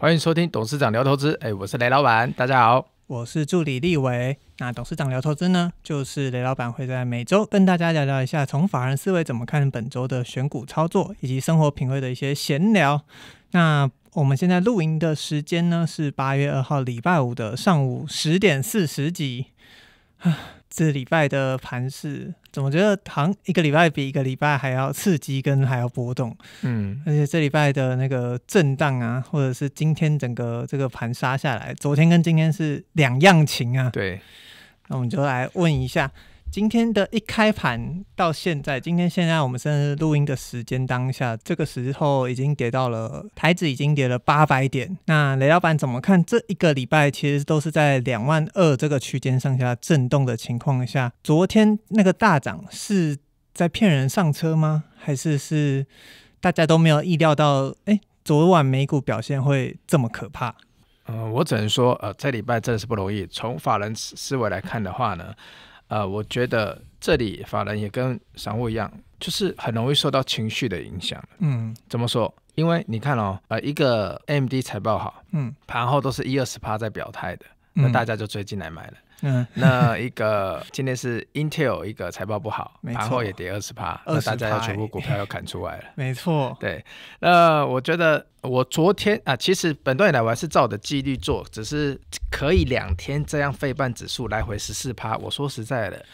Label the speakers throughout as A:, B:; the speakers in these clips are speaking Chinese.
A: 欢迎收听董事长聊投资，哎，我
B: 是雷老板，大家好，我是助理立伟。那董事长聊投资呢，就是雷老板会在每周跟大家聊聊一下，从法人思维怎么看本周的选股操作，以及生活品味的一些闲聊。那我们现在录音的时间呢，是八月二号礼拜五的上午十点四十集。这礼拜的盘市，怎么觉得好像一个礼拜比一个礼拜还要刺激，跟还要波动？嗯，而且这礼拜的那个震荡啊，或者是今天整个这个盘杀下来，昨天跟今天是两样情啊。对，那我们就来问一下。今天的一开盘到现在，今天现在我们甚至录音的时间当下，这个时候已经跌到了台子已经跌了八百点。那雷老板怎么看？这一个礼拜其实都是在两万二这个区间上下震动的情况下，昨天那个大涨是在骗人上车吗？还是是大家都没有意料到？哎，昨晚美股表现会
A: 这么可怕？嗯，我只能说，呃，这礼拜真的是不容易。从法人思维来看的话呢？呃，我觉得这里法人也跟散户一样，就是很容易受到情绪的影响。嗯，怎么说？因为你看哦，呃，一个 MD 财报好，嗯，盘后都是一二十趴在表态的，那大家就追进来买了。嗯，那一个今天是 Intel 一个财报不好，没后也跌二十趴，那大家要全部股票要砍出来了。没错，对，那我觉得我昨天啊，其实本段以来我还是照我的纪律做，只是可以两天这样废半指数来回十四趴。我说实在的，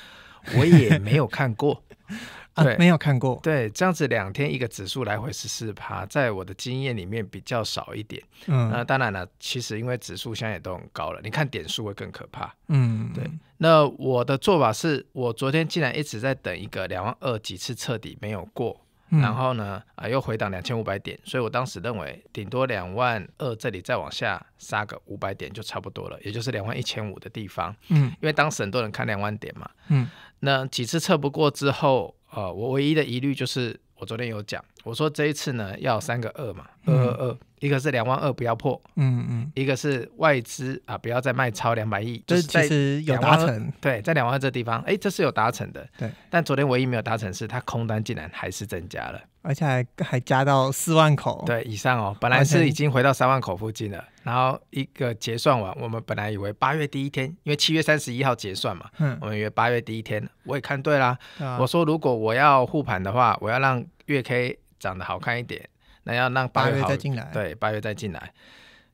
A: 我也没有看过。对，没有看过。对，这样子两天一个指数来回十四趴，在我的经验里面比较少一点。嗯，那当然了，其实因为指数现在都很高了，你看点数会更可怕。嗯，对。那我的做法是，我昨天竟然一直在等一个两万二，几次彻底没有过。然后呢，啊，又回档两千五百点，所以我当时认为顶多两万二这里再往下杀个五百点就差不多了，也就是两万一千五的地方。嗯，因为当时很多人看两万点嘛。嗯，那几次测不过之后。呃，我唯一的疑虑就是，我昨天有讲，我说这一次呢要三个二嘛，二二二，一个是两万二不要破，嗯嗯，一个是外资啊不要再卖超两百亿，就是其实有达成，对，在两万二这地方，哎，这是有达成的，对。但昨天唯一没有达成是，它空单竟然还是增加了。而且还还加到四万口对以上哦，本来是已经回到三万口附近了。然后一个结算完，我们本来以为八月第一天，因为七月三十一号结算嘛，嗯，我们以为八月第一天，我也看对啦，我说如果我要护盘的话，我要让月 K 长得好看一点，那要让八月再进来，对，八月再进来。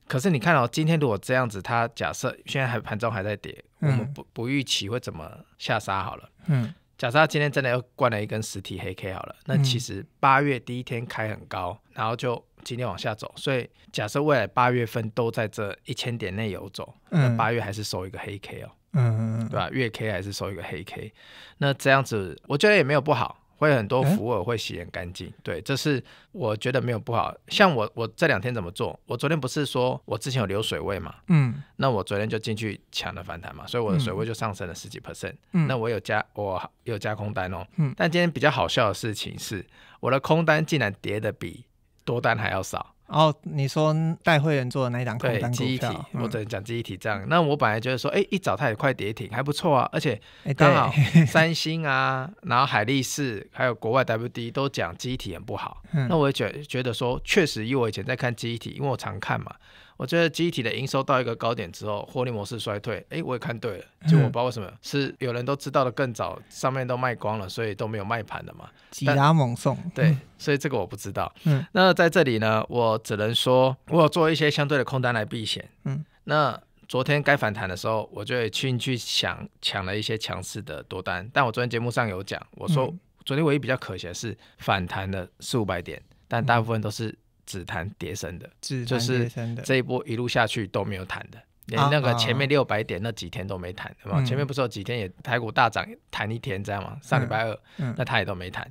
A: 可是你看哦，今天如果这样子，它假设现在还盘中还在跌，我们不不预期会怎么下杀好了，嗯。假设他今天真的要灌了一根实体黑 K 好了，那其实八月第一天开很高，然后就今天往下走。所以假设未来八月份都在这一千点内游走，那八月还是收一个黑 K 哦，嗯嗯，对吧？月 K 还是收一个黑 K，那这样子我觉得也没有不好。会很多服务会洗很干净，对，这是我觉得没有不好。像我，我这两天怎么做？我昨天不是说我之前有流水位嘛，嗯，那我昨天就进去抢了反弹嘛，所以我的水位就上升了十几 percent，嗯，那我有加我有加空单哦，嗯，但今天比较好笑的事情是，我的空单竟然跌的比多单还要少。
B: 然后你说带会员做
A: 的那一档，对，基一体，我只能讲基一体这样。那我本来觉得说，哎，一早它也快跌停，还不错啊，而且刚好 三星啊，然后海力士还有国外 W D 都讲基一体很不好，那我也觉觉得说，确实，因为我以前在看基一体，因为我常看嘛。我觉得机体的营收到一个高点之后，获利模式衰退，哎，我也看对了，就我不道为什么是有人都知道的更早，上面都卖光了，所以都没有卖盘的嘛，挤压
B: 猛送，
C: 对，
A: 所以这个我不知道。嗯，那在这里呢，我只能说，我有做一些相对的空单来避险。嗯，那昨天该反弹的时候，我就去去想抢了一些强势的多单，但我昨天节目上有讲，我说昨天唯一比较可惜的是反弹了四五百点，但大部分都是。只谈叠升的，就是这一波一路下去都没有谈的，连那个前面六百点那几天都没谈，对吗？前面不是有几天也台股大涨谈一天这样吗？上礼拜二，那他也都没谈。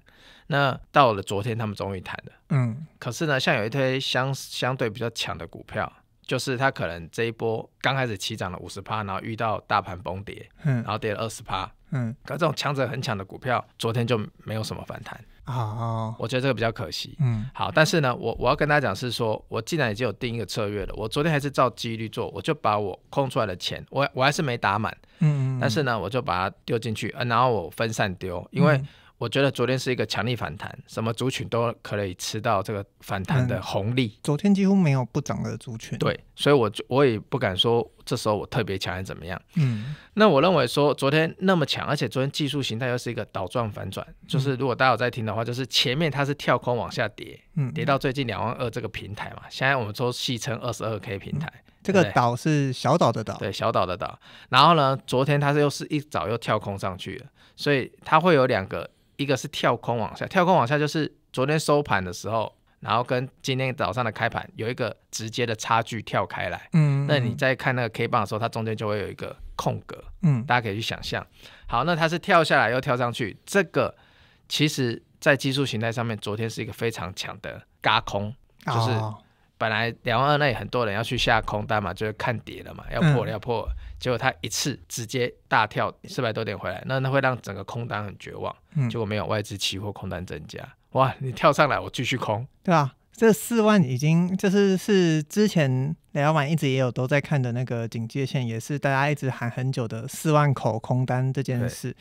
A: 那到了昨天他们终于谈了，嗯。可是呢，像有一堆相相对比较强的股票，就是它可能这一波刚开始起涨了五十趴，然后遇到大盘崩跌，嗯，然后跌了二十趴，嗯。可这种强者很强的股票，昨天就没有什么反弹。啊，我觉得这个比较可惜。嗯，好，但是呢，我我要跟大家讲是说，我既然已经有定一个策略了，我昨天还是照几率做，我就把我空出来的钱，我我还是没打满。
C: 嗯嗯，但是
A: 呢，我就把它丢进去，然后我分散丢，因为。我觉得昨天是一个强力反弹，什么族群都可以吃到这个反弹的红利。昨
B: 天几乎没有不涨的族群。对，
A: 所以我就我也不敢说这时候我特别强，怎么样？嗯，那我认为说昨天那么强，而且昨天技术形态又是一个倒状反转，就是如果大家有在听的话，就是前面它是跳空往下跌，嗯，跌到最近两万二这个平台嘛，现在我们都戏称二十二 K 平台，这个岛是小岛的岛，对，小岛的岛。然后呢，昨天它是又是一早又跳空上去了，所以它会有两个。一个是跳空往下，跳空往下就是昨天收盘的时候，然后跟今天早上的开盘有一个直接的差距跳开来。嗯，那你再看那个 K 棒的时候，它中间就会有一个空格。嗯，大家可以去想象。好，那它是跳下来又跳上去，这个其实，在技术形态上面，昨天是一个非常强的嘎空，就是本来两万二那很多人要去下空单嘛，就是看跌了嘛，要破了、要破。结果他一次直接大跳四百多点回来，那那会让整个空单很绝望。嗯，结果没有外资期货空单增加，哇，你跳上来我继续空，
B: 对吧？这四万已经就是是之前雷老板一直也有都在看的那个警戒线，也是大家一直喊很久的四万口空单这件事。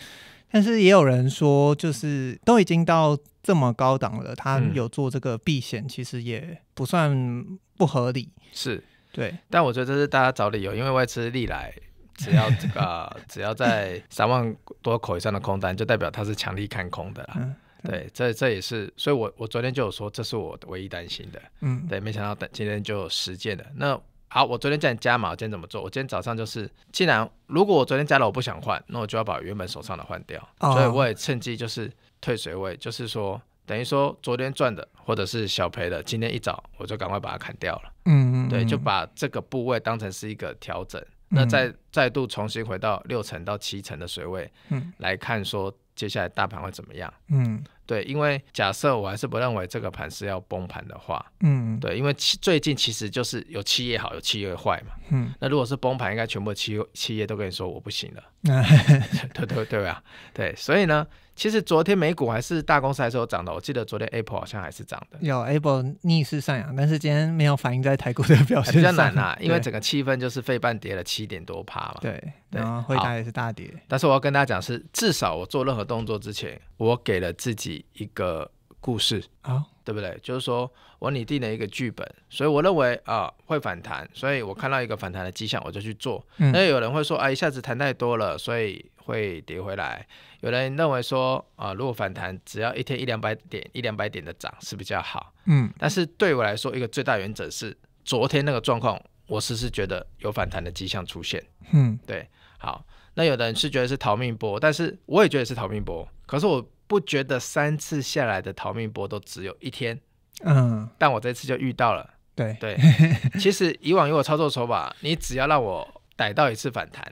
B: 但是也有人说，就是都已经到这么高档了，他有做这个避险，其实也不算不合理。是
A: 对，但我觉得这是大家找理由，因为外资历来。只要这个 只要在三万多口以上的空单，就代表它是强力看空的。嗯，对，这这也是，所以我我昨天就有说，这是我唯一担心的。嗯，对，没想到等今天就实践了。那好，我昨天建议加码，今天怎么做？我今天早上就是，既然如果我昨天加了，我不想换，那我就要把原本手上的换掉。所以我也趁机就是退水位，就是说等于说昨天赚的或者是小赔的，今天一早我就赶快把它砍掉了。嗯嗯，对，就把这个部位当成是一个调整。那再再度重新回到六层到七层的水位，来看说接下来大盘会怎么样？嗯。对，因为假设我还是不认为这个盘是要崩盘的话，嗯，对，因为最近其实就是有企业好，有企业坏嘛，嗯，那如果是崩盘，应该全部企企业都跟你说我不行了，对对对啊，对，所以呢，其实昨天美股还是大公司还是有涨的，我记得昨天 Apple 好像还是涨的，
B: 有 Apple 逆势上扬，但是今天没有反映在台股的表现上，比较难啊，因为
A: 整个气氛就是费半跌了七点多趴嘛，对，然后汇台也是大跌，但是我要跟大家讲是，至少我做任何动作之前。我给了自己一个故事啊，对不对？就是说我拟定了一个剧本，所以我认为啊会反弹，所以我看到一个反弹的迹象，我就去做。那有人会说啊，一下子弹太多了，所以会跌回来。有人认为说啊，如果反弹，只要一天一两百点、一两百点的涨是比较好。嗯，但是对我来说，一个最大原则是，昨天那个状况，我是实是觉得有反弹的迹象出现。嗯，对，好。那有的人是觉得是逃命波，但是我也觉得是逃命波。可是我不觉得三次下来的逃命波都只有一天，嗯，但我这次就遇到了。对对，其实以往有我操作手法，你只要让我逮到一次反弹，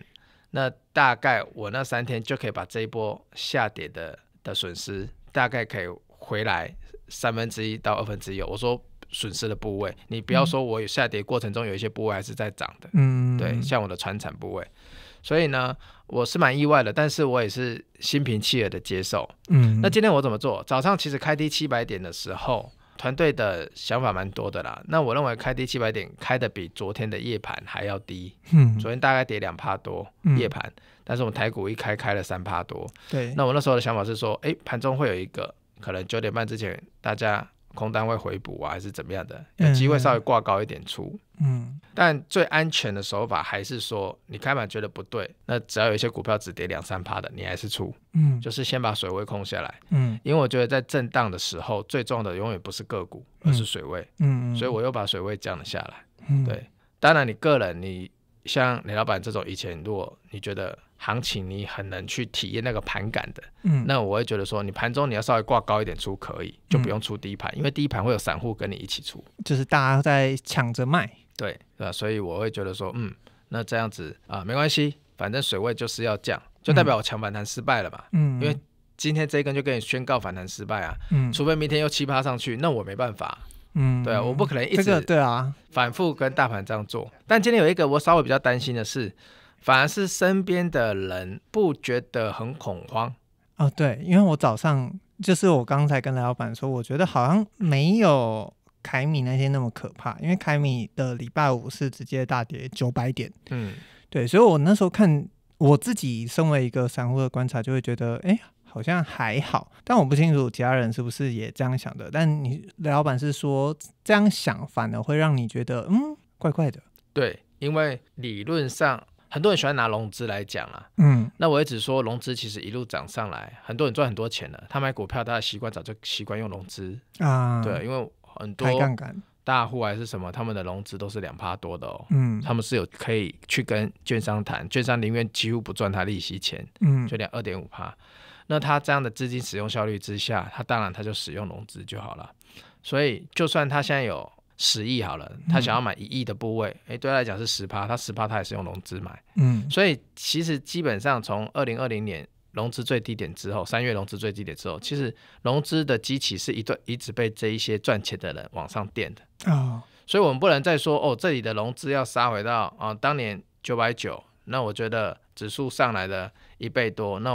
A: 那大概我那三天就可以把这一波下跌的的损失，大概可以回来三分之一到二分之一。我说损失的部位，你不要说我有下跌过程中有一些部位还是在涨的，嗯，对，像我的船产部位。所以呢，我是蛮意外的，但是我也是心平气和的接受。嗯，那今天我怎么做？早上其实开低七百点的时候，团队的想法蛮多的啦。那我认为开低七百点开的比昨天的夜盘还要低。嗯，昨天大概跌两帕多夜盘，但是我们台股一开开了三帕多。对，那我那时候的想法是说，哎，盘中会有一个可能九点半之前大家。空单会回补啊，还是怎么样的？有机会稍微挂高一点出。嗯，但最安全的手法还是说，你开盘觉得不对，那只要有一些股票只跌两三趴的，你还是出。嗯，就是先把水位空下来。嗯，因为我觉得在震荡的时候，最重要的永远不是个股，而是水位。嗯所以我又把水位降了下来。嗯，对。当然，你个人，你像李老板这种，以前如果你觉得。行情你很能去体验那个盘感的，嗯，那我会觉得说，你盘中你要稍微挂高一点出可以，就不用出低盘，因为低盘会有散户跟你一起出，
B: 就是大家在抢着卖，
A: 对，对吧？所以我会觉得说，嗯，那这样子啊，没关系，反正水位就是要降，就代表我强反弹失败了嘛，嗯，因为今天这一根就跟你宣告反弹失败啊，嗯，除非明天又奇葩上去，那我没办法，嗯，对啊，我不可能一直对啊反复跟大盘这样做，但今天有一个我稍微比较担心的是。反而是身边的人不觉得很恐慌
B: 啊？对，因为我早上就是我刚才跟老板说，我觉得好像没有凯米那天那么可怕，因为凯米的礼拜五是直接大跌九百点，嗯，对，所以我那时候看我自己身为一个散户的观察，就会觉得哎，好像还好，但我不清楚其他人是不是也这样想的。但你老板是说这样想反而会让你觉得嗯，怪怪的，
A: 对，因为理论上。很多人喜欢拿融资来讲啊，嗯，那我也只说融资其实一路涨上来，很多人赚很多钱了。他买股票，他的习惯早就习惯用融资啊，对，因为很多大户还是什么，他们的融资都是两趴多的哦，嗯，他们是有可以去跟券商谈，券商宁愿几乎不赚他利息钱，嗯，就两二点五趴，那他这样的资金使用效率之下，他当然他就使用融资就好了，所以就算他现在有。十亿好了，他想要买一亿的部位，哎，对他来讲是十趴，他十趴他也是用融资买，嗯，所以其实基本上从二零二零年融资最低点之后，三月融资最低点之后，其实融资的机器是一段一直被这一些赚钱的人往上垫的啊，所以我们不能再说哦，这里的融资要杀回到啊当年九百九，那我觉得指数上来的一倍多，那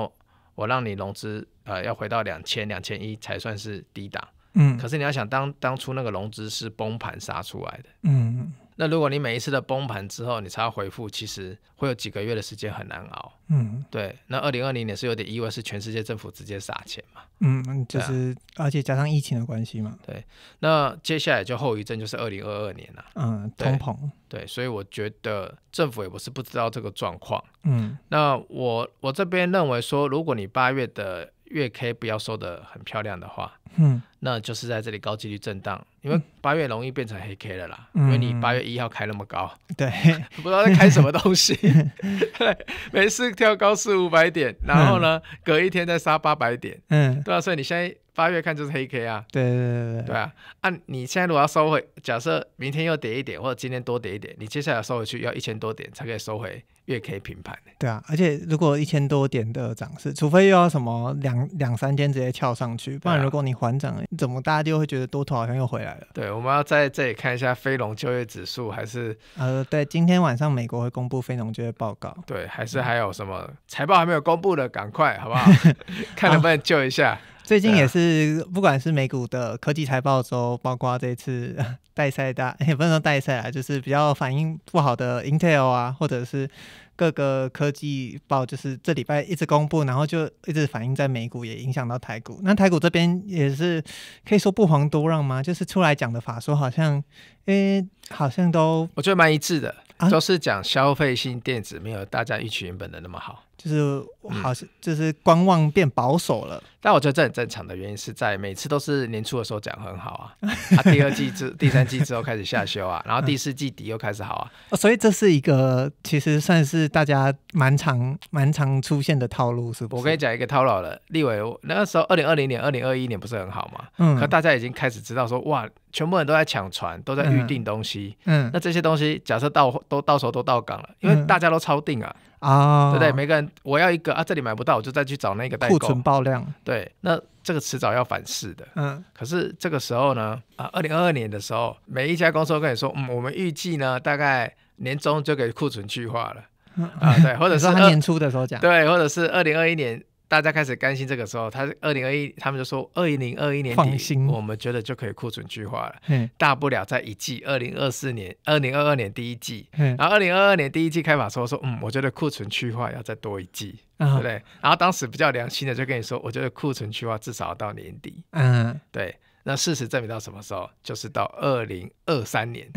A: 我让你融资呃要回到两千两千一才算是低档。嗯，可是你要想，当当初那个融资是崩盘杀出来的，嗯，那如果你每一次的崩盘之后，你才要回复，其实会有几个月的时间很难熬。嗯，对。那二零二零年是有点意外，是全世界政府直接撒钱嘛？嗯就
B: 是，而且加上疫情的关
C: 系嘛。对。
A: 那接下来就后遗症就是二零二二年啊，嗯，通膨。对，所以我觉得政府也不是不知道这个状况。嗯，那我我这边认为说，如果你八月的月 K 不要收的很漂亮的话。嗯，那就是在这里高几率震荡，因为八月容易变成黑 K 了啦。嗯，因为你八月一号开那么高，
C: 对，
A: 不知道在开什么东
C: 西，对，
A: 每次跳高四五百点，然后呢，隔一天再杀八百点。嗯，对啊，所以你现在。八月看就是黑 K 啊，
C: 对对
A: 对对啊！按你现在如果要收回，假设明天又跌一点，或者今天多跌一点，你接下来收回去要一千多点才可以收回月 K 平盘。
B: 对啊，而且如果一千多点的涨势，除非又要什么两两三天直接跳上去，不然如果你缓涨，怎么大家就会觉得多头好像又回来了。
A: 对，我们要在这里看一下非农就业指数，还是
B: 呃，对，今天晚上美国会公布非农就业报告，
A: 对，还是还有什么财报还没有公布的，赶快好不好？看能不能救一下。
B: 最近也是，不管是美股的科技财报周，包括这次 代赛大，也不能说代赛啊，就是比较反应不好的 Intel 啊，或者是各个科技报，就是这礼拜一直公布，然后就一直反映在美股，也影响到台股。那台股这边也是可以说不遑多让吗？就是出来讲的法说，好像，诶，好像都
A: 我觉得蛮一致的，都是讲消费性电子没有大家预期原本的那么好。就是好像就是观望变保守了，但我觉得这很正常的原因是在每次都是年初的时候讲很好啊，第二季之第三季之后开始下修啊，然后第四季底又开始好
B: 啊，所以这是一个其实算是大家蛮常蛮常出现的套路，
A: 是不？我跟你讲一个套路了，立伟那个时候二零二零年二零二一年不是很好嘛，嗯，可大家已经开始知道说哇，全部人都在抢船，都在预定东西，嗯，那这些东西假设到都到时候都到港了，因为大家都超定啊。
B: 啊，对对，每
A: 个人我要一个啊，这里买不到，我就再去找那个代购。库存爆量，对，那这个迟早要反噬的。嗯，可是这个时候呢，啊，二零二二年的时候，每一家公司都跟你说，嗯，我们预计呢，大概年终就给库存去化了啊，对，或者是 年初的时候讲，对，或者是二零二一年。大家开始担心这个时候，他二零二一，他们就说二零二一年底，我们觉得就可以库存去化了。嗯，大不了在一季，二零二四年、二零二二年第一季。嗯，然后二零二二年第一季开法说说，嗯，我觉得库存去化要再多一季，对不对？然后当时比较良心的就跟你说，我觉得库存去化至少到年底。嗯，对。那事实证明到什么时候？就是到二零二三年，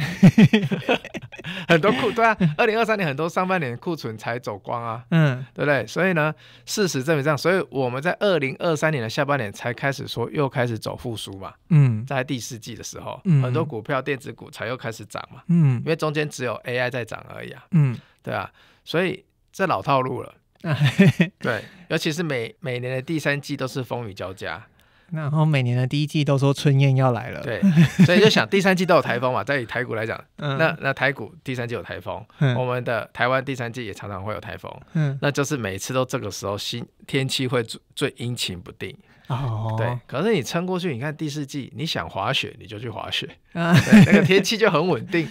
A: 很多库对啊，二零二三年很多上半年库存才走光啊，嗯，对不对？所以呢，事实证明这样，所以我们在二零二三年的下半年才开始说又开始走复苏嘛，嗯，在第四季的时候，嗯，很多股票电子股才又开始涨嘛，嗯，因为中间只有 AI 在涨而已啊，嗯，对啊，所以这老套路了，对，尤其是每每年的第三季都是风雨交加。
B: 然后每年的第一季都说春燕要来了，对，
A: 所以就想第三季都有台风嘛。在台股来讲，那那台股第三季有台风，我们的台湾第三季也常常会有台风，嗯，那就是每次都这个时候，新天气会最阴晴不定哦，对，可是你撑过去，你看第四季，你想滑雪你就去滑雪，啊，那个天气就很稳定。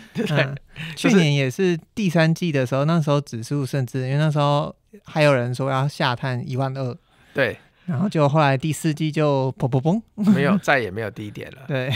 A: 去年也
B: 是第三季的时候，那时候指数甚至因为那时候还有人说要下探一万二，对。然后就后来第四季就砰砰砰，没有，
A: 再也没有低点了。对，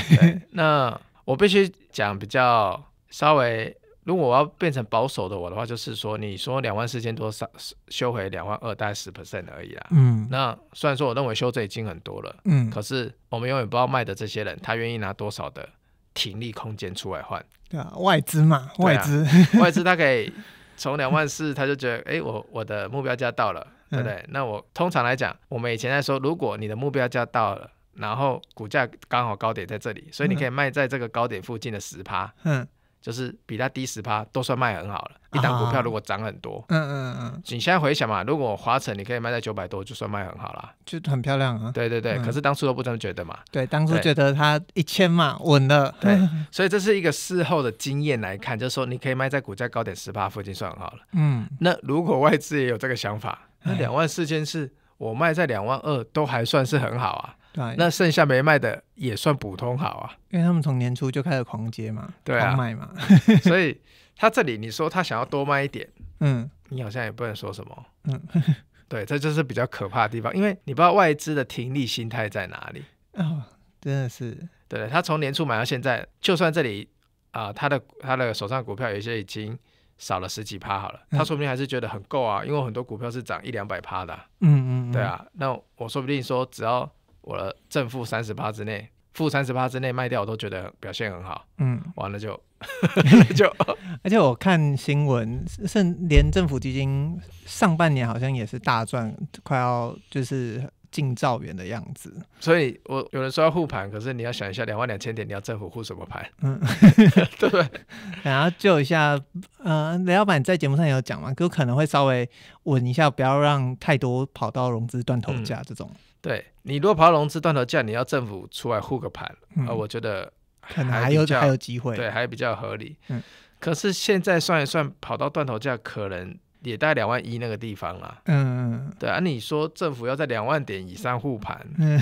A: 那我必须讲比较稍微，如果我要变成保守的我的话，就是说，你说两万四千多上修回两万二，大概十 percent 而已啦。嗯，那虽然说我认为修这已经很多了，嗯，可是我们永远不知道卖的这些人他愿意拿多少的停利空间出来换。
B: 对啊，外资嘛，外资，
A: 外资他可以从两万四他就觉得，哎，我我的目标价到了。对不对？那我通常来讲，我们以前在说，如果你的目标价到了，然后股价刚好高点在这里，所以你可以卖在这个高点附近的十趴，嗯，就是比它低十趴都算卖很好了。一档股票如果涨很多，嗯嗯嗯，你现在回想嘛，如果华晨你可以卖在九百多，就算卖很好了，就很漂亮啊。对对对，可是当初都不这么觉得嘛。对，当初觉
B: 得它一千嘛稳了。对，
A: 所以这是一个事后的经验来看，就是说你可以卖在股价高点十趴附近算很好了。嗯，那如果外资也有这个想法？那两万四千是我卖在两万二，都还算是很好啊。对，那剩下没卖的也算普通好啊。
B: 因为他们从年初就开始狂接嘛，对啊，
A: 所以他这里你说他想要多卖一点，嗯，你好像也不能说什么，嗯，对，这就是比较可怕的地方，因为你不知道外资的停利心态在哪里
B: 啊，真的是。
A: 对，他从年初买到现在，就算这里啊，他的他的手上股票有些已经。少了十几趴好了，他说不定还是觉得很够啊，因为很多股票是涨一两百趴的，
D: 嗯
B: 嗯，对啊，
A: 那我说不定说只要我的正负三十趴之内，负三十趴之内卖掉我都觉得表现很好，嗯，完了就 就，
B: 而且我看新闻，甚连政府基金上半年好像也是大赚，快要就是。近兆元的样子，
A: 所以我有人说要护盘，可是你要想一下，两万两千点，你要政府护什么盘？嗯，对不对？然后救一下，
B: 呃，雷老板在节目上有讲嘛，就可能会稍微稳一下，不要让太多跑到融资断头价这种。
A: 对你，如果跑融资断头价，你要政府出来护个盘啊？我觉得可能还有还有机会，对，还比较合理。嗯，可是现在算一算，跑到断头价可能。也大概两万一那个地方啦，嗯，对啊，你说政府要在两万点以上护盘，嗯，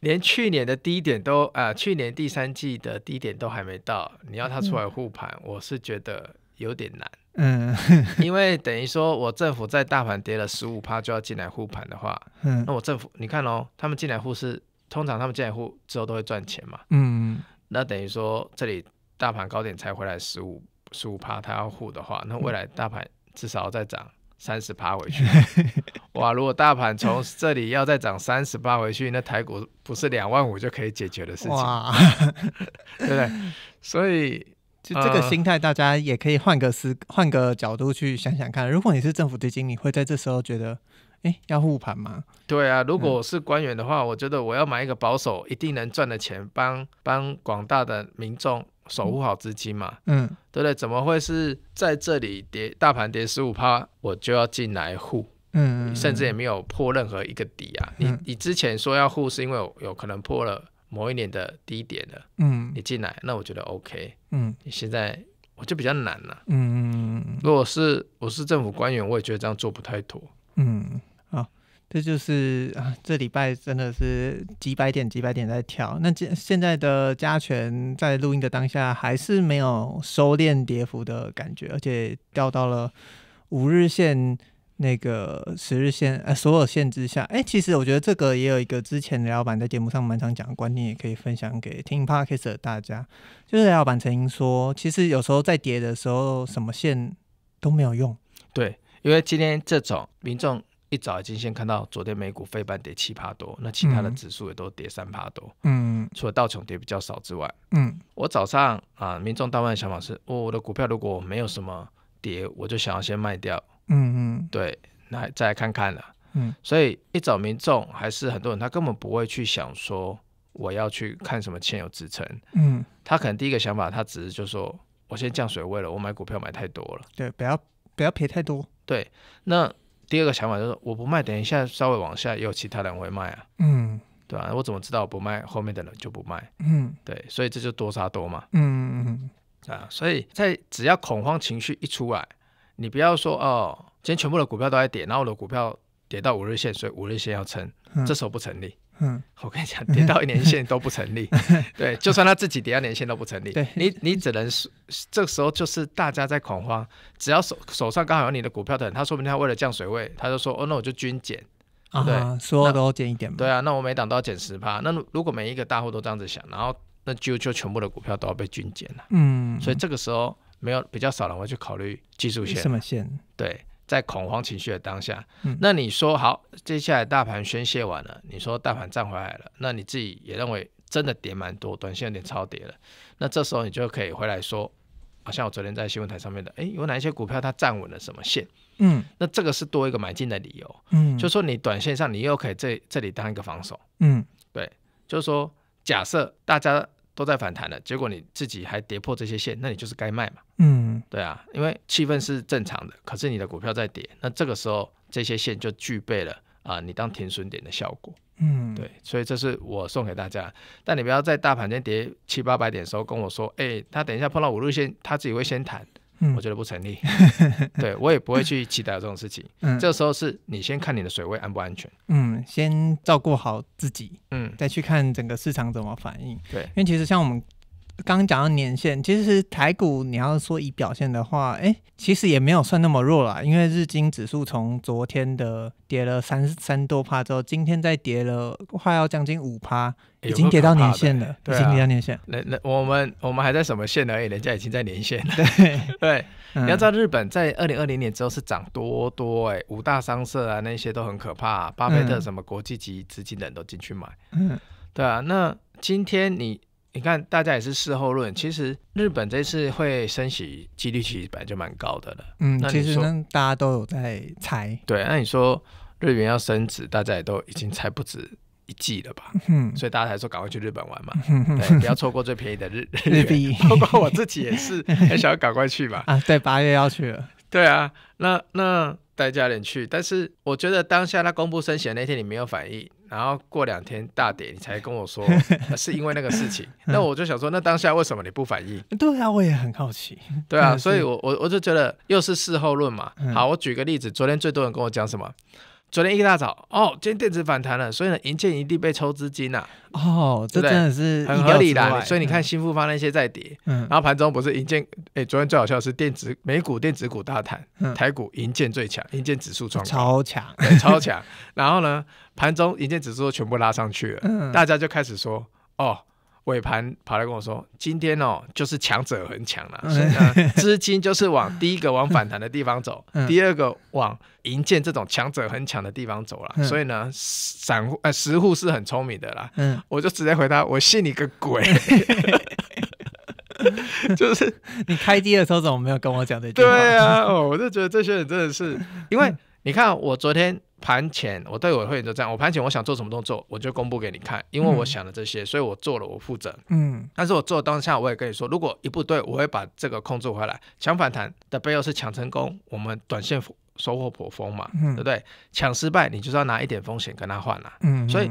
A: 连去年的低点都啊，去年第三季的低点都还没到，你要他出来护盘，我是觉得有点难，嗯，因为等于说我政府在大盘跌了十五趴就要进来护盘的话，嗯，那我政府你看哦，他们进来护是通常他们进来护之后都会赚钱嘛，嗯，那等于说这里大盘高点才回来十五十五趴，他要护的话，那未来大盘。至少再涨三十趴回去，哇！如果大盘从这里要再涨三十趴回去，那台股不是两万五就可以解决的事情，对不对？所以
B: 就这个心态，大家也可以换个思、换个角度去想想看。如果你是政府基金，你会在这时候觉得，哎，要护盘吗？
A: 对啊，如果是官员的话，我觉得我要买一个保守、一定能赚的钱，帮帮广大的民众。守护好资金嘛，嗯，对不对？怎么会是在这里跌大盘跌十五趴，我就要进来护，嗯嗯，甚至也没有破任何一个底啊。你你之前说要护，是因为有可能破了某一年的低点的，嗯，你进来，那我觉得 OK，嗯，你现在我就比较难了，嗯嗯嗯，如果是我是政府官员，我也觉得这样做不太妥，
C: 嗯。
B: 这就是啊，这礼拜真的是几百点、几百点在跳。那现现在的加权在录音的当下还是没有收敛跌幅的感觉，而且掉到了五日线、那个十日线，呃，所有线之下。哎，其实我觉得这个也有一个之前的老板在节目上蛮常讲的观念，也可以分享给听 p a r k s 的大家。就是老板曾经说，其实有时候在跌的时候，什么线都没有用。
A: 对，因为今天这种民众。一早已经先看到，昨天美股非半跌七趴多，那其他的指数也都跌三趴多。嗯除了道琼跌比较少之外，嗯，我早上啊，民众大部分的想法是，哦，我的股票如果没有什么跌，我就想要先卖掉。嗯嗯，对，那再来看看了。嗯，所以一早民众还是很多人，他根本不会去想说我要去看什么现有支撑。嗯，他可能第一个想法，他只是就说，我先降水位了，我买股票买太多了。
B: 对，不要不要赔太多。
A: 对，那。第二个想法就是，我不卖，等一下稍微往下，也有其他人会卖啊。嗯，对吧？我怎么知道我不卖，后面的人就不卖？嗯，对，所以这就多杀多嘛。嗯嗯嗯。啊，所以在只要恐慌情绪一出来，你不要说哦，今天全部的股票都在跌，然后我的股票跌到五日线，所以五日线要撑，这时候不成立。嗯，我跟你讲，跌到年线都不成立。对，就算他自己跌到年线都不成立。对，你你只能说，这个时候就是大家在恐慌，只要手手上刚好有你的股票的，人，他说不定他为了降水位，他就说哦，那我就均减。啊，所有都减一点嘛。对啊，那我每档都要减十趴。那如果每一个大户都这样子想，然后那就就全部的股票都要被均减了。嗯，所以这个时候没有比较少人会就考虑技术线。什么线？对。在恐慌情绪的当下，那你说好，接下来大盘宣泄完了，你说大盘站回来了，那你自己也认为真的跌蛮多，短线有点超跌了，那这时候你就可以回来说，好像我昨天在新闻台上面的，哎，有哪一些股票它站稳了什么线？嗯，那这个是多一个买进的理由。嗯，就说你短线上你又可以这这里当一个防守。嗯，对，就是说假设大家。都在反弹了，结果你自己还跌破这些线，那你就是该卖嘛。嗯，对啊，因为气氛是正常的，可是你的股票在跌，那这个时候这些线就具备了啊，你当停损点的效果。嗯，对，所以这是我送给大家，但你不要在大盘间跌七八百点的时候跟我说，哎，他等一下碰到五日线，他自己会先弹。我觉得不成立，对我也不会去期待这种事情。这时候是你先看你的水位安不安全，
B: 嗯，先照顾好自己，嗯，再去看整个市场怎么反应。对，因为其实像我们。刚刚讲到年限，其实台股你要说以表现的话，哎，其实也没有算那么弱啦。因为日经指数从昨天的跌了三三多帕之后，今天再跌了，快要将近五帕，已经跌到年限了，已经跌到年限。
A: 那那我们我们还在什么线呢？哎，人家已经在年限了。对 对，你要知道日本在二零二零年之后是涨多多哎，五大商社啊那些都很可怕，巴菲特什么国际级资金人都进去买，嗯，对啊。那今天你。你看，大家也是事后论，其实日本这次会升息，几率其实本来就蛮高的了。嗯，那其实呢，大家都有在猜。对，那你说日元要升值，大家也都已经猜不止一季了吧？嗯，所以大家才说赶快去日本玩嘛，不要错过最便宜的日 日币。包括我自己也是很想要赶快去吧。啊，对，八
B: 月要去了。
A: 对啊，那那带家人去。但是我觉得当下他公布升息那天，你没有反应。然后过两天大典，你才跟我说 是因为那个事情，那我就想说，那当下为什么你不反应？
B: 对啊，我也很好奇。对啊，所以我
A: 我我就觉得又是事后论嘛。好，我举个例子，昨天最多人跟我讲什么？昨天一大早，哦，今天电子反弹了，所以呢，银建一定被抽资金啊。哦，这真的是很合理的，所以你看新复方那些在跌，嗯，然后盘中不是银建，哎，昨天最好笑是电子美股电子股大谈，台股银建最强，银建指数创超强，超强，然后呢，盘中银建指数全部拉上去了，嗯，大家就开始说，哦。尾盘跑来跟我说：“今天哦，就是强者很强了，所以呢，资金就是往第一个往反弹的地方走，第二个往银建这种强者很强的地方走了。所以呢，散户呃十户是很聪明的啦。”我就直接回答：“我信你个鬼！” 就是你开机的时候怎么没有跟我讲这句话？对啊，我就觉得这些人真的是，因为你看我昨天。盘前，我对我会员都这样，我盘前我想做什么动作，我就公布给你看，因为我想了这些，所以我做了，我负责。嗯，但是我做当下，我也跟你说，如果一不对，我会把这个控制回来。抢反弹的背后是抢成功，我们短线收获颇丰嘛，对不对？抢失败，你就是要拿一点风险跟他换了。嗯，所以。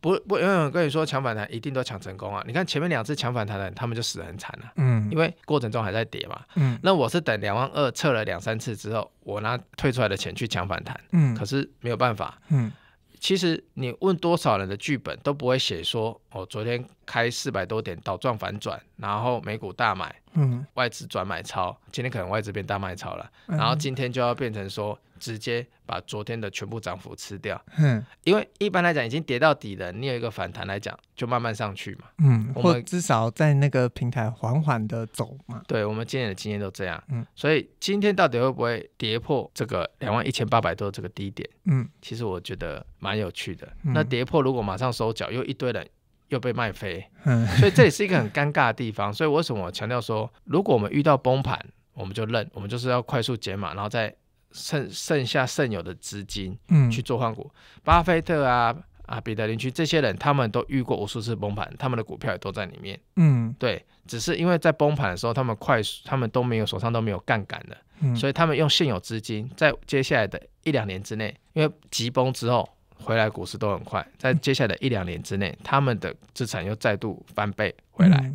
A: 不不，我跟你说，抢反弹一定都抢成功啊！你看前面两次抢反弹，他们就死很惨了。嗯，因为过程中还在跌嘛。嗯，那我是等两万二撤了两三次之后，我拿退出来的钱去抢反弹。嗯，可是没有办法。嗯，其实你问多少人的剧本都不会写说，我昨天开四百多点倒撞反转，然后美股大买，嗯，外资转买超，今天可能外资变大买超了，然后今天就要变成说。直接把昨天的全部涨幅吃掉，嗯，因为一般来讲已经跌到底了，你有一个反弹来讲，就慢慢上去嘛，嗯，我们
B: 至少在那个平台缓缓的走嘛，
A: 对，我们今年的经验都这样，嗯，所以今天到底会不会跌破这个两万一千八百多这个低点，嗯，其实我觉得蛮有趣的，那跌破如果马上收脚，又一堆人又被卖飞，嗯，所以这也是一个很尴尬的地方，所以为什么我强调说如果我们遇到崩盘，我们就认，我们就是要快速解码，然后再。剩剩下剩有的资金，嗯，去做换股。巴菲特啊啊，彼得林区这些人，他们都遇过无数次崩盘，他们的股票也都在里面，嗯，对。只是因为在崩盘的时候，他们快速，他们都没有手上都没有杠杆的，所以他们用现有资金，在接下来的一两年之内，因为急崩之后回来，股市都很快，在接下来的一两年之内，他们的资产又再度翻倍回来。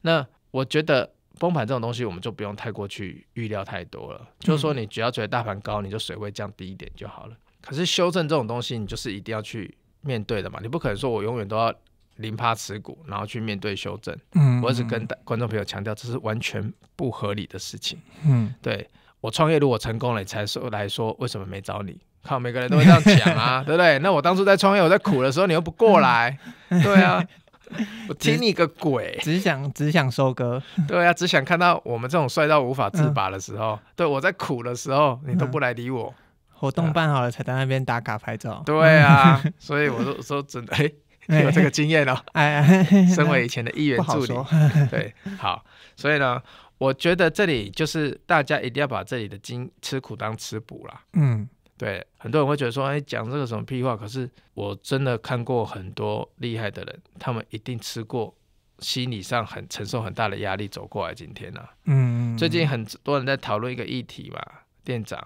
A: 那我觉得。崩盘这种东西，我们就不用太过去预料太多了。就是说，你只要觉得大盘高，你就水位降低一点就好了。可是修正这种东西，你就是一定要去面对的嘛。你不可能说我永远都要零趴持股，然后去面对修正。嗯，我是跟大观众朋友强调，这是完全不合理的事情。嗯，对我创业如果成功了，你才说来说为什么没找你？靠，每个人都会这样讲啊，对不对？那我当初在创业，我在苦的时候，你又不过来，对啊。我听你个鬼，只想只想收割，对呀，只想看到我们这种帅到无法自拔的时候，
B: 对我在苦的时候，你都不来理我。活动办好了才在那边打卡拍照，对啊，
A: 所以我说说准，哎，有这个经验了，哎，身为以前的议员助理，对，好，所以呢，我觉得这里就是大家一定要把这里的经吃苦当吃补啦。嗯。对，很多人会觉得说，哎，讲这个什么屁话？可是我真的看过很多厉害的人，他们一定吃过心理上很承受很大的压力走过来今天啊。嗯，最近很多人在讨论一个议题嘛，店长，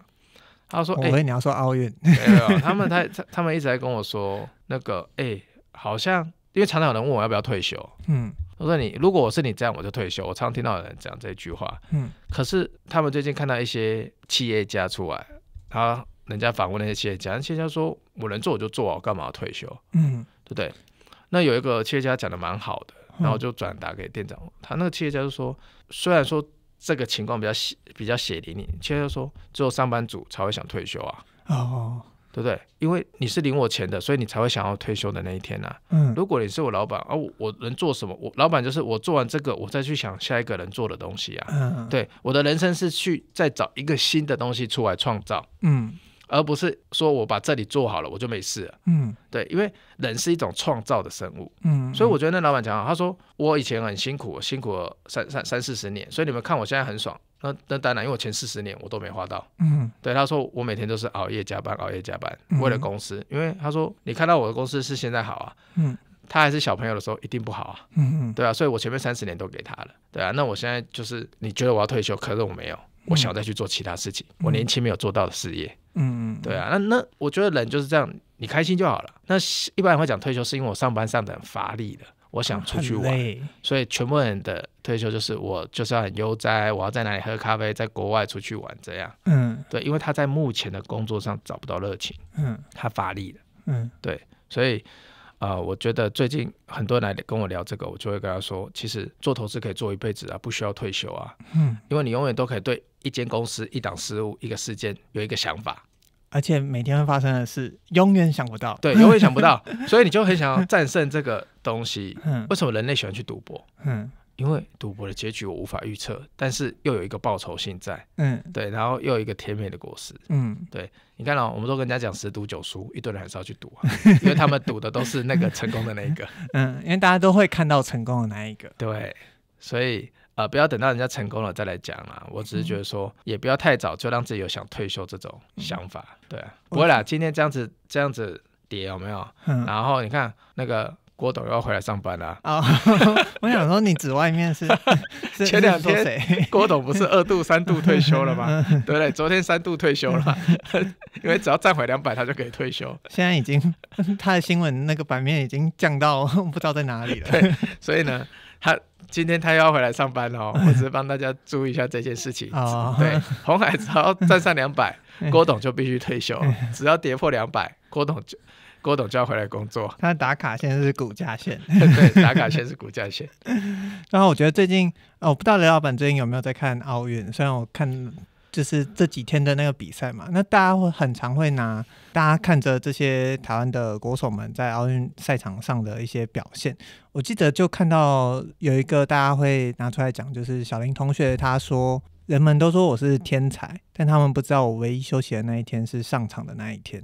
A: 他说，哎，你
B: 要说奥运，没有，他们他
A: 他他们一直在跟我说，那个，哎，好像因为常常有人问我要不要退休，嗯，我说你如果我是你这样，我就退休。我常听到有人讲这句话，嗯，可是他们最近看到一些企业家出来，他人家访问那些企业家，企业家说：“我能做我就做，我干嘛要退休？”嗯，对不对？那有一个企业家讲的蛮好的，然后就转达给店长。他那个企业家就说：“虽然说这个情况比较血比较血淋淋，企业家说，只有上班族才会想退休啊，哦，对不对？因为你是领我钱的，所以你才会想要退休的那一天呐。嗯，如果你是我老板，啊，我我能做什么？我老板就是我做完这个，我再去想下一个人做的东西啊。嗯，对，我的人生是去再找一个新的东西出来创造。嗯。而不是说我把这里做好了我就没事。嗯，对，因为人是一种创造的生物。嗯，所以我觉得那老板讲，他说我以前很辛苦，辛苦三三三四十年，所以你们看我现在很爽。那那当然，因为我前四十年我都没花到。嗯，对，他说我每天都是熬夜加班，熬夜加班为了公司，因为他说你看到我的公司是现在好啊，嗯，他还是小朋友的时候一定不好啊。嗯嗯，对啊，所以我前面三十年都给他了，对啊，那我现在就是你觉得我要退休，可是我没有。我想再去做其他事情，我年轻没有做到的事业，
C: 嗯，对
A: 啊，那那我觉得人就是这样，你开心就好了。那一般人会讲退休是因为我上班上得很乏力了，我想出去玩，所以全部人的退休就是我就是要很悠哉，我要在哪里喝咖啡，在国外出去玩这样，嗯，对，因为他在目前的工作上找不到热情，嗯，他乏力了，嗯，对，所以。啊，我觉得最近很多人跟我聊这个，我就会跟他说，其实做投资可以做一辈子啊，不需要退休啊，嗯，因为你永远都可以对一间公司、一档事物、一个事件有一个想法，
B: 而且每天会发生的事永远想不
A: 到，对，永远想不到，所以你就很想要战胜这个东西。嗯，为什么人类喜欢去赌博？
C: 嗯。因为
A: 赌博的结局我无法预测，但是又有一个报酬性在，嗯，对，然后又有一个甜美的果实，嗯，对。你看哦，我们都跟人家讲十赌九输，一堆人还是要去赌啊，因为他们赌的都是那个成功的那一个，嗯，因为大家都会看到成功的那一个，对。所以呃，不要等到人家成功了再来讲啦，我只是觉得说，也不要太早就让自己有想退休这种想法，对。不会啦，今天这样子这样子跌有没有？然后你看那个。郭董要回来上班了啊！我
B: 想说，你指外面是
A: 前两天 郭董不是二度、三度退休了吗？对不对？昨天三度退休了，因为只要站回两百，他就可以退休。
B: 现在已经他的新闻那个版面已经降到不知道在哪里了。对，
A: 所以呢，他今天他又要回来上班哦。我只是帮大家注意一下这件事情。对，红海只要站上两百，郭董就必须退休；只要跌破两百，郭董就。郭董就要回来工作，
B: 他打卡线是股价线，对，打卡线是股价线。然后我觉得最近，哦，我不知道雷老板最近有没有在看奥运，虽然我看就是这几天的那个比赛嘛，那大家会很常会拿大家看着这些台湾的国手们在奥运赛场上的一些表现。我记得就看到有一个大家会拿出来讲，就是小林同学他说，人们都说我是天才，但他们不知道我唯一休息的那一天是上场的那一天。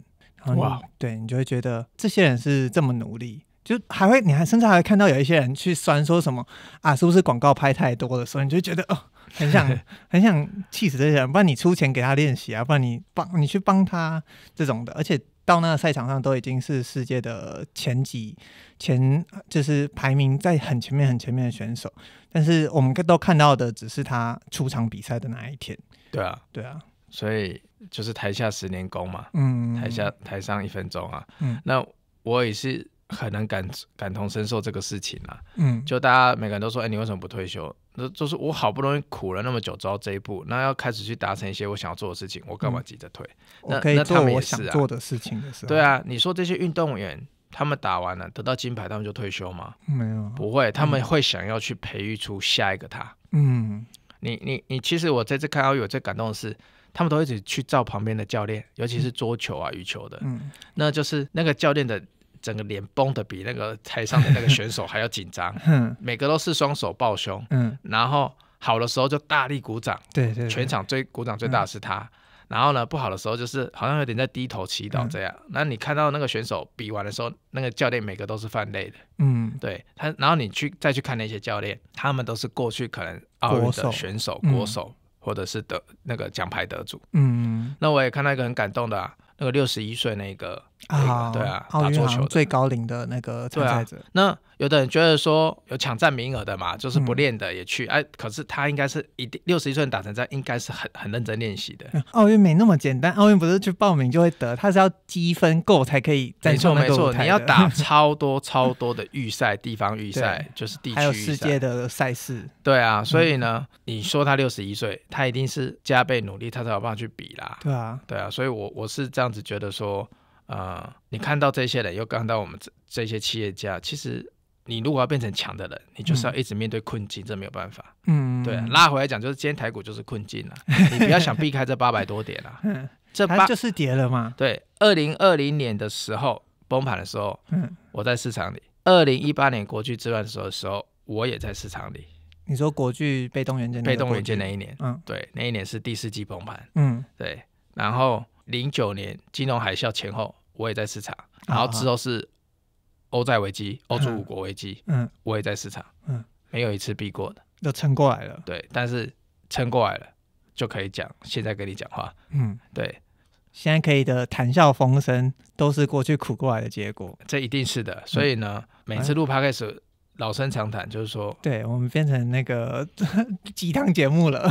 B: 哇，对你就会觉得这些人是这么努力，就还会，你还甚至还会看到有一些人去酸说什么啊，是不是广告拍太多了？所以你就觉得哦，很想 很想气死这些人，不然你出钱给他练习啊，不然你帮你去帮他这种的。而且到那个赛场上，都已经是世界的前几前，就是排名在很前面很前面的选手。但是我们都看到的只是他出场比赛的那一天。
A: 对啊，对啊。所以就是台下十年功嘛，嗯，台下台上一分钟啊，嗯，那我也是很能感感同身受这个事情啊，嗯，就大家每个人都说，哎，你为什么不退休？那就是我好不容易苦了那么久走到这一步，那要开始去达成一些我想要做的事情，我干嘛急着退？那那他们也是啊，做
B: 的事情的事，对
A: 啊，你说这些运动员，他们打完了得到金牌，他们就退休吗？没有，不会，他们会想要去培育出下一个他，嗯。你你你，其实我这次看奥运最感动的是，他们都一直去照旁边的教练，尤其是桌球啊、羽球的，嗯，那就是那个教练的整个脸绷得比那个台上的那个选手还要紧张，嗯，每个都是双手抱胸，嗯，然后好的时候就大力鼓掌，对对，全场最鼓掌最大的是他。然后呢？不好的时候就是好像有点在低头祈祷这样。那你看到那个选手比完的时候，那个教练每个都是犯累的。嗯，对他，然后你去再去看那些教练，他们都是过去可能奥运的选手、国手，或者是得那个奖牌得主。嗯那我也看到一个很感动的。那个六十一岁那个啊，对啊，打桌球最
B: 高龄的那个参赛者。
A: 那有的人觉得说有抢占名额的嘛，就是不练的也去哎，可是他应该是一定六十一岁打成这样，应该是很很认真练习的。
B: 奥运没那么简单，奥运不是去报名就会得，他是要积分够才可以。没错没错，你要打
A: 超多超多的预赛、地方预赛，就是还有世界的赛事。对啊，所以呢，你说他六十一岁，他一定是加倍努力，他才有办法去比啦。对啊，对啊，所以我我是这样。只觉得说，呃，你看到这些人，又看到我们这这些企业家，其实你如果要变成强的人，你就是要一直面对困境，这没有办法。嗯，对。拉回来讲，就是今天台股就是困境了，你不要想避开这八百多点啊。嗯，这八就是跌了吗？对，二零二零年的时候崩盘的时候，嗯，我在市场里。二零一八年国巨之乱的时候，的时候我也在市场里。
B: 你说国巨被动元件，被动元件那一年，嗯，
A: 对，那一年是第四季崩盘，嗯，对，然后。零九年金融海啸前后，我也在市场，然后之后是欧债危机、欧洲五国危机，嗯，我也在市场，嗯，没有一次避过的，都撑过来了。对，但是撑过来了，就可以讲现在跟你讲话，嗯，对，
B: 现在可以的谈笑风生，都是过去苦过
A: 来的结果，这一定是的。所以呢，每次录 p o d c a s 老生常谈就是说，对我们变成那个 鸡汤节目了，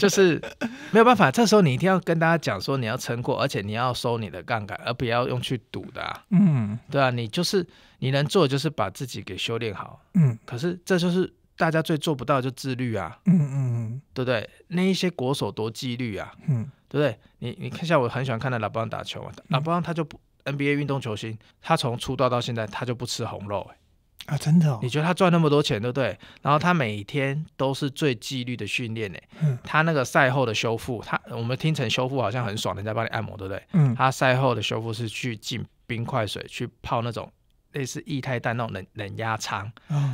A: 就是没有办法。这时候你一定要跟大家讲说，你要撑过，而且你要收你的杠杆，而不要用去赌的。嗯，对啊，你就是你能做，就是把自己给修炼好。嗯，可是这就是大家最做不到就自律啊。
C: 嗯嗯嗯，
A: 对不对？那一些国手多纪律啊。嗯，对不对？你你看一下，我很喜欢看的拉邦打球，啊，拉邦他就不 NBA 运动球星，他从出道到现在他就不吃红肉。
B: 啊，真的哦！你
A: 觉得他赚那么多钱，对不对？然后他每天都是最纪律的训练呢。嗯，他那个赛后的修复，他我们听成修复好像很爽，人家帮你按摩，对不对？嗯，他赛后的修复是去浸冰块水，去泡那种类似液态氮那种冷冷压舱。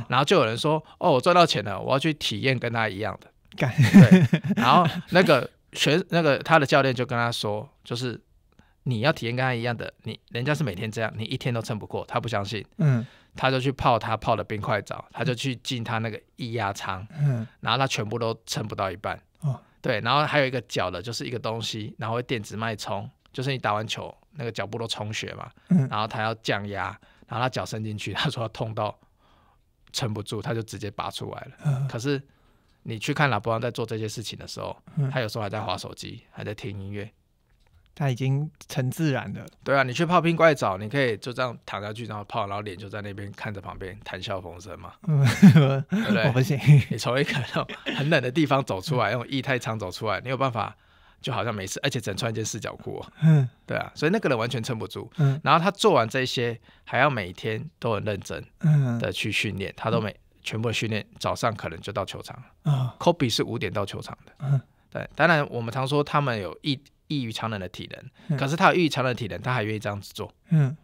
A: 然后就有人说：“哦，我赚到钱了，我要去体验跟他一样的。”对。然后那个选那个他的教练就跟他说：“就是你要体验跟他一样的，你人家是每天这样，你一天都撑不过。”他不相信。嗯。他就去泡他泡的冰块澡，他就去进他那个液压舱，然后他全部都撑不到一半。哦，对，然后还有一个脚的，就是一个东西，然后电子脉冲，就是你打完球那个脚部都充血嘛，然后他要降压，然后他脚伸进去，他说他痛到撑不住，他就直接拔出来了。可是你去看老伯在做这些事情的时候，他有时候还在划手机，还在听音乐。
B: 他已经成自然了。
A: 对啊，你去泡冰块澡，你可以就这样躺下去，然后泡，然后脸就在那边看着旁边谈笑风生嘛。
D: 嗯，
B: 对不对？
A: 我不信。你从一个很冷的地方走出来，用异态舱走出来，你有办法就好像没事，而且整穿一件四角裤。嗯，对啊，所以那个人完全撑不住。嗯，然后他做完这些，还要每天都很认真，嗯，的去训练。他都每全部的训练，早上可能就到球场。啊，，Kobe 是五点到球场的。嗯，对。当然，我们常说他们有一。异于常人的体能，可是他有异于常人的体能，他还愿意这样子做，
C: 嗯，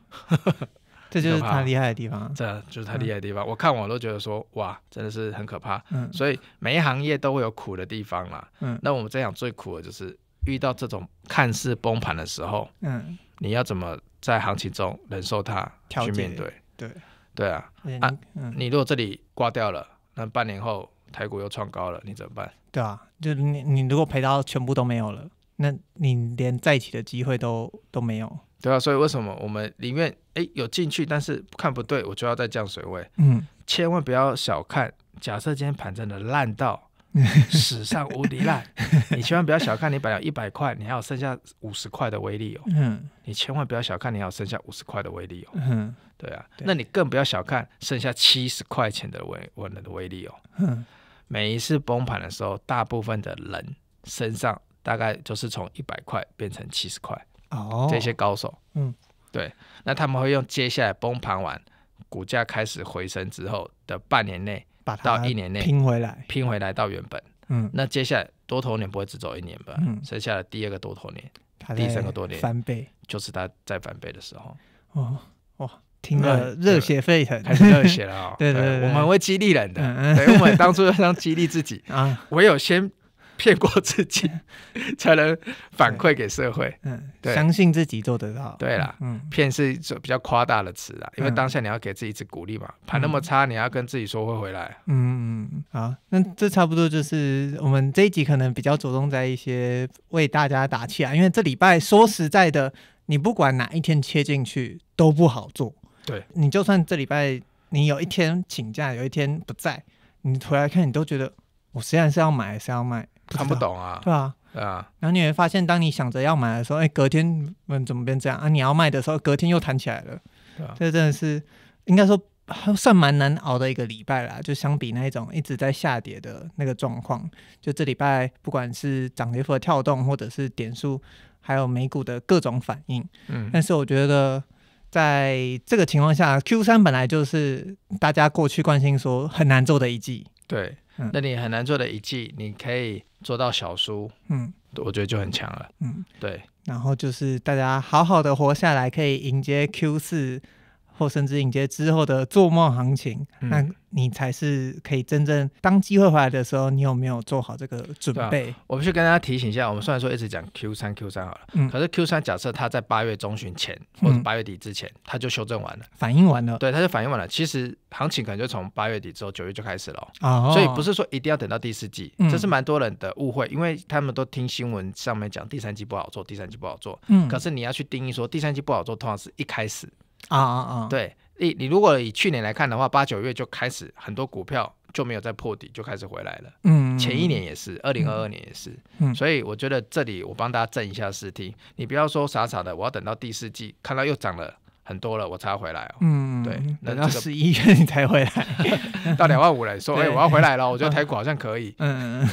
C: 这就是他厉害的地方，
A: 这就是他厉害的地方。我看我都觉得说，哇，真的是很可怕，嗯，所以每一行业都会有苦的地方啦，嗯，那我们这样最苦的就是遇到这种看似崩盘的时候，嗯，你要怎么在行情中忍受它去面对？对，对啊，啊，你如果这里挂掉了，那半年后台股又创高了，你怎么办？
B: 对啊，就你你如果赔到全部都没有了。那你连在一起的机会都都没有。
A: 对啊，所以为什么我们宁面哎有进去，但是看不对，我就要在降水位。嗯，千万不要小看。假设今天盘真的烂到 史上无敌烂，你千万不要小看，你本来一百块，你还有剩下五十块的威力哦。嗯，你千万不要小看，你还有剩下五十块的威力哦。嗯，对啊，那你更不要小看剩下七十块钱的威，我的威力哦。嗯，每一次崩盘的时候，大部分的人身上。大概就是从一百块变成七十块哦，这些高手，嗯，对，那他们会用接下来崩盘完，股价开始回升之后的半年内，把到一年内拼回来，拼回来到原本，嗯，那接下来多头年不会只走一年吧？嗯，剩下的第二个多头年，第三个多年翻倍，就是他在翻倍的时候，哦哇，听了热血沸腾，还是热血了哦！对我们会激励人的，对我们当初要激励自己 啊，唯有先。骗过自己，才能反馈给社会。嗯，对，相
B: 信自己做得到。对啦，嗯，
A: 骗是一种比较夸大的词啊，因为当下你要给自己一次鼓励嘛，盘那么差，你要跟自己说会回来。
B: 嗯嗯，好，那这差不多就是我们这一集可能比较着重在一些为大家打气啊，因为这礼拜说实在的，你不管哪一天切进去都不好做。对你就算这礼拜你有一天请假，有一天不在，你回来看你都觉得我虽然是要买还是要卖。看不懂啊！对啊，对啊，然后你会发现，当你想着要买的时候，哎，隔天问怎么变这样啊？你要卖的时候，隔天又弹起来了。这真的是应该说算蛮难熬的一个礼拜啦。就相比那一种一直在下跌的那个状况，就这礼拜不管是涨跌幅的跳动，或者是点数，还有美股的各种反应，嗯，但是我觉得在这个情况下，Q 三本来就是大家过去关心说很难做的一季，
A: 对，那你很难做的一季，你可以。做到小输，嗯，我觉得就很强了，嗯，对，
B: 然后就是大家好好的活下来，可以迎接 Q 四。或甚至迎接之后的做梦行情，那你才是可以真正当机会回来的时候，你有没有做好这个准备？
A: 我去跟大家提醒一下，我们虽然说一直讲 Q 三 Q 三好了，可是 Q 三假设他在八月中旬前或者八月底之前，他就修正完了，反应完了，对，他就反应完了。其实行情可能就从八月底之后九月就开始了哦、所以不是说一定要等到第四季，这是蛮多人的误会，因为他们都听新闻上面讲第三季不好做，第三季不好做。嗯，可是你要去定义说第三季不好做，通常是一开始。啊啊啊！对，你你如果以去年来看的话，八九月就开始很多股票就没有再破底，就开始回来了。嗯，前一年也是，二零二二年也是。嗯，所以我觉得这里我帮大家证一下视听，你不要说傻傻的，我要等到第四季看到又涨了。很多了，我才回来。嗯，对，那到十一月
B: 你才回来？到两万五来说，哎，我要回来了。我觉得台股好像可以。嗯，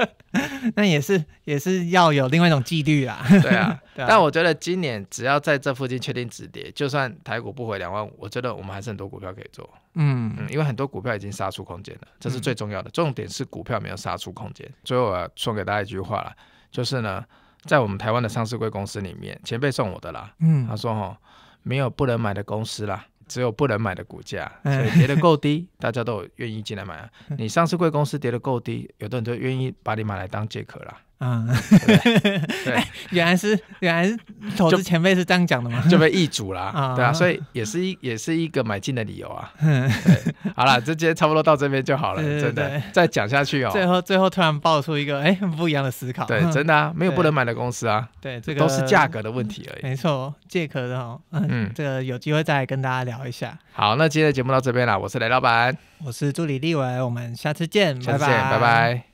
B: 那也是也是要有另外一种
A: 纪律啦。对啊，但我觉得今年只要在这附近确定止跌，就算台股不回两万五，我觉得我们还是很多股票可以做。
C: 嗯，因
A: 为很多股票已经杀出空间了，这是最重要的。重点是股票没有杀出空间。最后送给大家一句话啦，就是呢，在我们台湾的上市贵公司里面，前辈送我的啦。嗯，他说哈。没有不能买的公司啦，只有不能买的股价。所以跌得够低，大家都愿意进来买啊。你上市贵公司跌得够低，有的人就愿意把你买来当借口啦。
C: 啊，
B: 原来是原来是投资前辈是这样讲的吗？就被易主了，对啊，所以
A: 也是一也是一个买进的理由啊。好了，这节差不多到这边就好了，真的。再讲下去哦，最
B: 后最后突然爆出一个哎不一样的思考，对，真的啊，没有不能买的公司啊，对，这个都是价格的问题而已，没错。借壳的哦，嗯，这个有机会再跟大家聊一下。
A: 好，那今天的节目到这边了，我是雷老板，我是助理立伟，我们下次
B: 见，拜拜，拜拜。